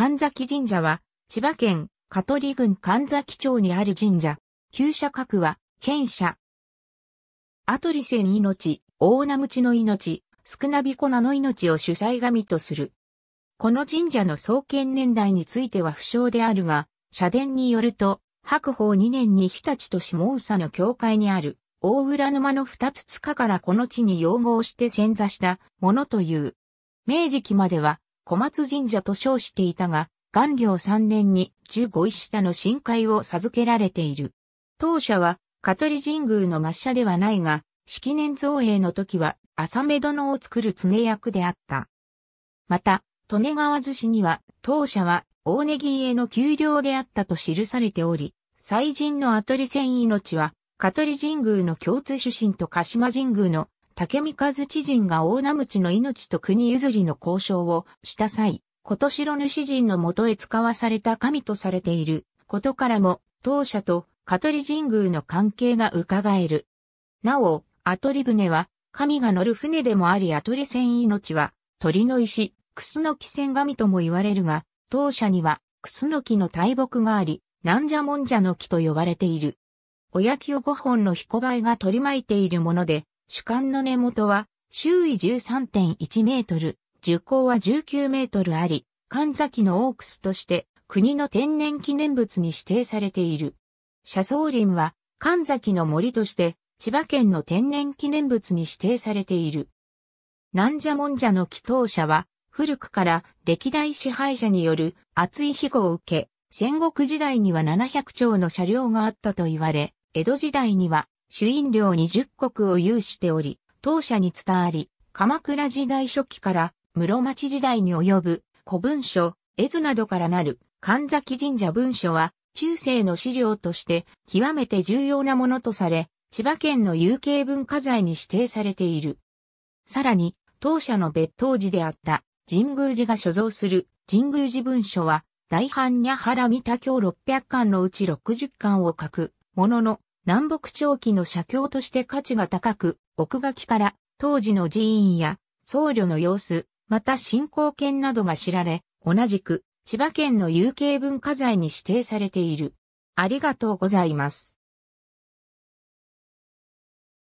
神崎神社は、千葉県、香取郡神崎町にある神社。旧社格は、県社。アトリセン命、大名口の命、少なびこ名の命を主催神とする。この神社の創建年代については不詳であるが、社殿によると、白鵬2年に日立と下総の境界にある、大浦沼の二つ塚からこの地に擁護して潜座したものという。明治期までは、小松神社と称していたが、元領3年に15石下の深海を授けられている。当社は、香取神宮の抹茶ではないが、式年造営の時は、浅目殿を作る常役であった。また、利根川寿司には、当社は、大根木への給料であったと記されており、祭神のアトリ命は、香取神宮の共通出身と鹿島神宮の竹見和知人が大名口の命と国譲りの交渉をした際、今年の主人のもとへ使わされた神とされていることからも、当社と香取神宮の関係が伺える。なお、アトリ船は、神が乗る船でもありアトリ船命は、鳥の石、クスノキ船神とも言われるが、当社には、クスノキの大木があり、なんじゃもんじゃの木と呼ばれている。おやきを5本の彦梅が取り巻いているもので、主観の根元は周囲13.1メートル、樹高は19メートルあり、神崎のオークスとして国の天然記念物に指定されている。車窓林は神崎の森として千葉県の天然記念物に指定されている。なんじゃもんじゃの祈祷者は古くから歴代支配者による厚い庇護を受け、戦国時代には700丁の車両があったと言われ、江戸時代には主飲料に十国を有しており、当社に伝わり、鎌倉時代初期から室町時代に及ぶ古文書、絵図などからなる神崎神社文書は中世の資料として極めて重要なものとされ、千葉県の有形文化財に指定されている。さらに、当社の別当寺であった神宮寺が所蔵する神宮寺文書は、大般若らみた経600巻のうち60巻を書く、ものの、南北朝期の写経として価値が高く、奥書きから当時の寺院や僧侶の様子、また信仰圏などが知られ、同じく千葉県の有形文化財に指定されている。ありがとうございます。